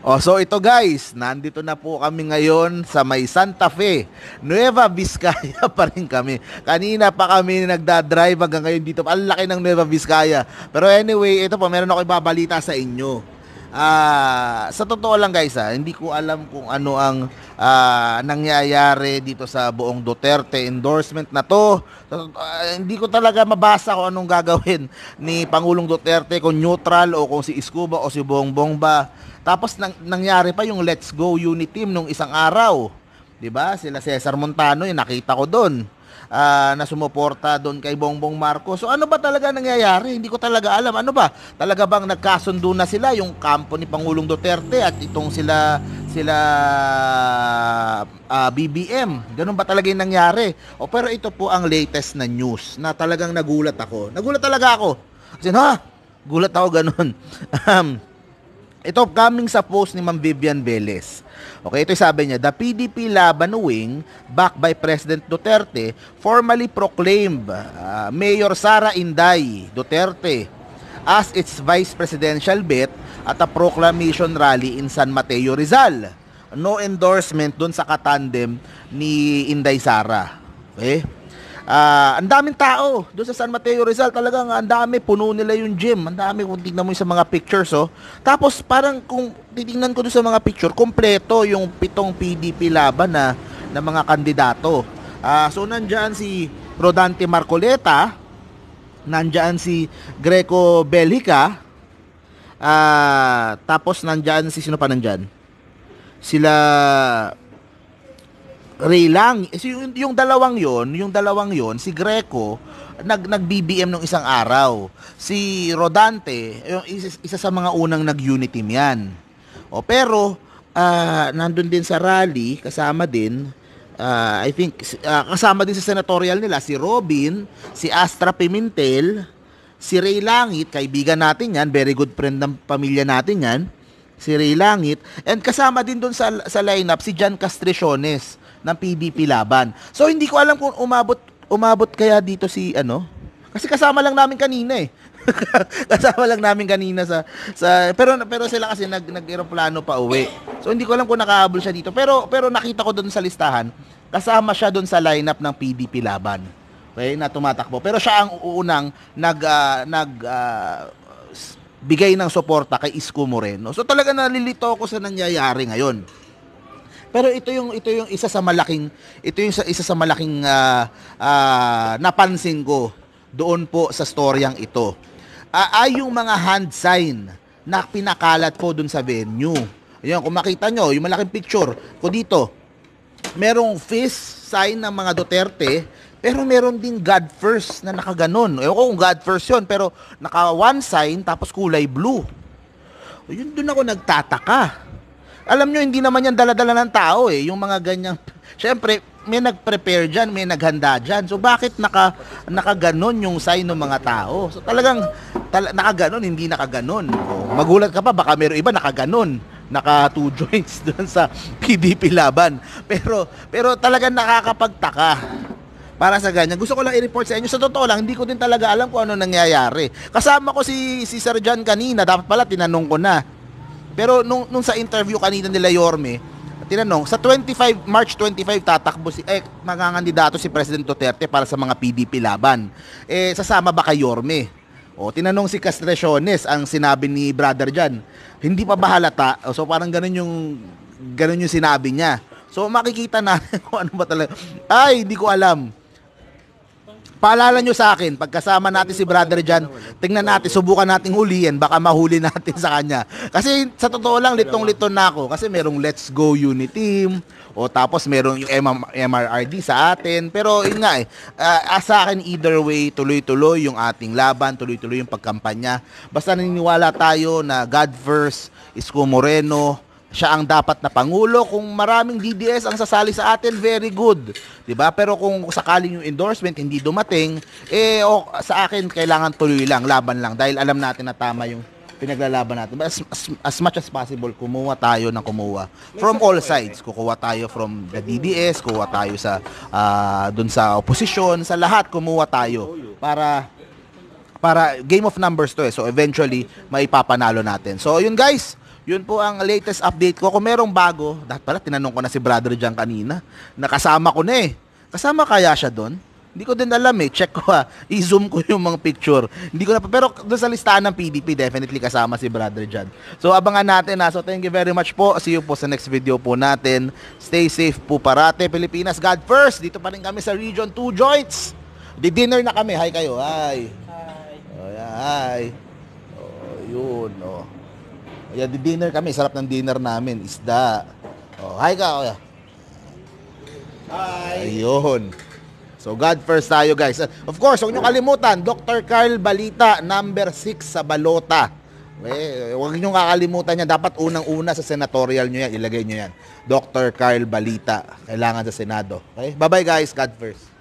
Oh, so ito guys, nandito na po kami ngayon sa may Santa Fe, Nueva Vizcaya pa rin kami. Kanina pa kami nagda-drive hanggang ngayon dito. Ang laki ng Nueva Vizcaya. Pero anyway, ito po, meron ako ibabalita sa inyo. Ah, sa totoo lang guys, ah, hindi ko alam kung ano ang ah, nangyayari dito sa buong Duterte endorsement na to. Sa- ah, hindi ko talaga mabasa kung anong gagawin ni Pangulong Duterte kung neutral o kung si Escuba o si Bongbong ba. Tapos nang, nangyari pa yung Let's Go Unity Team nung isang araw. 'Di ba? Sila Cesar Montano, yung eh, nakita ko doon uh, na sumuporta doon kay Bongbong Marcos. So ano ba talaga nangyayari? Hindi ko talaga alam. Ano ba? Talaga bang nagkasundo na sila yung kampo ni Pangulong Duterte at itong sila sila uh, ah, BBM. Ganun ba talaga yung nangyari? O pero ito po ang latest na news na talagang nagulat ako. Nagulat talaga ako. Kasi ha, gulat ako ganun. Um, ito coming sa post ni Ma'am Vivian Velez. Okay, ito sabi niya, the PDP Laban Wing, backed by President Duterte, formally proclaimed uh, Mayor Sara Inday Duterte as its vice presidential bet at a proclamation rally in San Mateo Rizal. No endorsement doon sa katandem ni Inday Sara. Okay? Uh, ang daming tao doon sa San Mateo Rizal. Talagang ang dami, puno nila yung gym. Ang dami kung tingnan mo sa mga pictures. Oh. Tapos parang kung titingnan ko doon sa mga picture, kompleto yung pitong PDP laban na, na mga kandidato. Uh, so nandyan si Rodante Marcoleta, nandyan si Greco Belica, uh, ah, tapos nandyan si sino pa nandyan? Sila Ray lang. Eh, so, yung, yung dalawang yon, yung dalawang yon, si Greco nag nag BBM nung isang araw. Si Rodante, yung isa, isa sa mga unang nag unit team yan. O pero uh, nandun din sa rally kasama din uh, I think uh, kasama din sa senatorial nila si Robin, si Astra Pimentel, si Ray Langit, kaibigan natin 'yan, very good friend ng pamilya natin 'yan si Ray Langit and kasama din doon sa sa lineup si Jan Castriciones ng PBP laban. So hindi ko alam kung umabot umabot kaya dito si ano? Kasi kasama lang namin kanina eh. kasama lang namin kanina sa sa pero pero sila kasi nag nag-eroplano pa uwi. So hindi ko alam kung nakaabol siya dito. Pero pero nakita ko doon sa listahan, kasama siya doon sa lineup ng PDP laban. Okay, na tumatakbo. Pero siya ang uunang nag uh, nag uh, bigay ng suporta kay Isko Moreno. So talaga nalilito ako sa nangyayari ngayon. Pero ito yung ito yung isa sa malaking ito yung isa, sa malaking uh, uh, napansin ko doon po sa storyang ito. Uh, ay yung mga hand sign na pinakalat po doon sa venue. Ayun, kung makita nyo, yung malaking picture ko dito, merong fist sign ng mga Duterte, pero meron din God first na nakaganon. Ewan ko kung God first yon pero naka one sign tapos kulay blue. Ayun, doon ako nagtataka. Alam nyo, hindi naman yan daladala ng tao eh. Yung mga ganyang, syempre, may nag-prepare dyan, may naghanda dyan. So bakit naka, nakaganon yung sign ng mga tao? So talagang tal- nakaganon, hindi nakaganon. Oh, magulat ka pa, baka meron iba nakaganon naka two joints doon sa PDP laban. Pero pero talagang nakakapagtaka para sa ganyan. Gusto ko lang i-report sa inyo. Sa totoo lang, hindi ko din talaga alam kung ano nangyayari. Kasama ko si, si Sir John kanina. Dapat pala tinanong ko na. Pero nung, nung sa interview kanina nila Yorme, tinanong, sa 25, March 25, tatakbo si, eh, magangandidato si President Duterte para sa mga PDP laban. Eh, sasama ba kay Yorme? O, tinanong si Castresiones ang sinabi ni brother Jan, hindi pa ba halata? so, parang ganun yung, ganun yung sinabi niya. So, makikita natin kung ano ba talaga. Ay, hindi ko alam. Paalala nyo sa akin, pagkasama natin si Brother Jan, tingnan natin, subukan nating hulihin, baka mahuli natin sa kanya. Kasi sa totoo lang, litong-lito na ako. Kasi merong Let's Go Unity Team, o tapos merong yung MRRD sa atin. Pero yun nga eh, uh, sa akin either way, tuloy-tuloy yung ating laban, tuloy-tuloy yung pagkampanya. Basta naniniwala tayo na God first, Isko Moreno, siya ang dapat na pangulo. Kung maraming DDS ang sasali sa atin, very good. 'Di ba? Pero kung sakaling yung endorsement hindi dumating, eh o, sa akin kailangan tuloy lang, laban lang dahil alam natin na tama yung pinaglalaban natin. As, as, as much as possible, kumuha tayo ng kumuha. From all sides, eh. kukuha tayo from the DDS, kukuha tayo sa uh, dun sa opposition, sa lahat kumuha tayo para para game of numbers to eh. So eventually maipapanalo natin. So yun guys, yun po ang latest update ko. Kung merong bago, dapat pala tinanong ko na si brother John kanina. Nakasama ko na eh. Kasama kaya siya doon? Hindi ko din alam eh. Check ko ha. Ah. I-zoom ko yung mga picture. Hindi ko na Pero doon sa listahan ng PDP, definitely kasama si Brother John. So, abangan natin ha. Ah. So, thank you very much po. See you po sa next video po natin. Stay safe po parate. Pilipinas, God first. Dito pa rin kami sa Region 2 Joints. Di dinner na kami. Hi kayo. Hi. Hi. Oh, yeah, hi. Oh, yun. Oh. Kaya di dinner kami, sarap ng dinner namin, isda. Oh, hi ka, kuya. Hi. Ayun. So God first tayo guys. Of course, huwag niyo kalimutan, Dr. Carl Balita, number 6 sa Balota. Okay, huwag niyo kakalimutan yan. Dapat unang-una sa senatorial niyo yan, ilagay niyo yan. Dr. Carl Balita, kailangan sa Senado. Okay? Bye-bye guys, God first.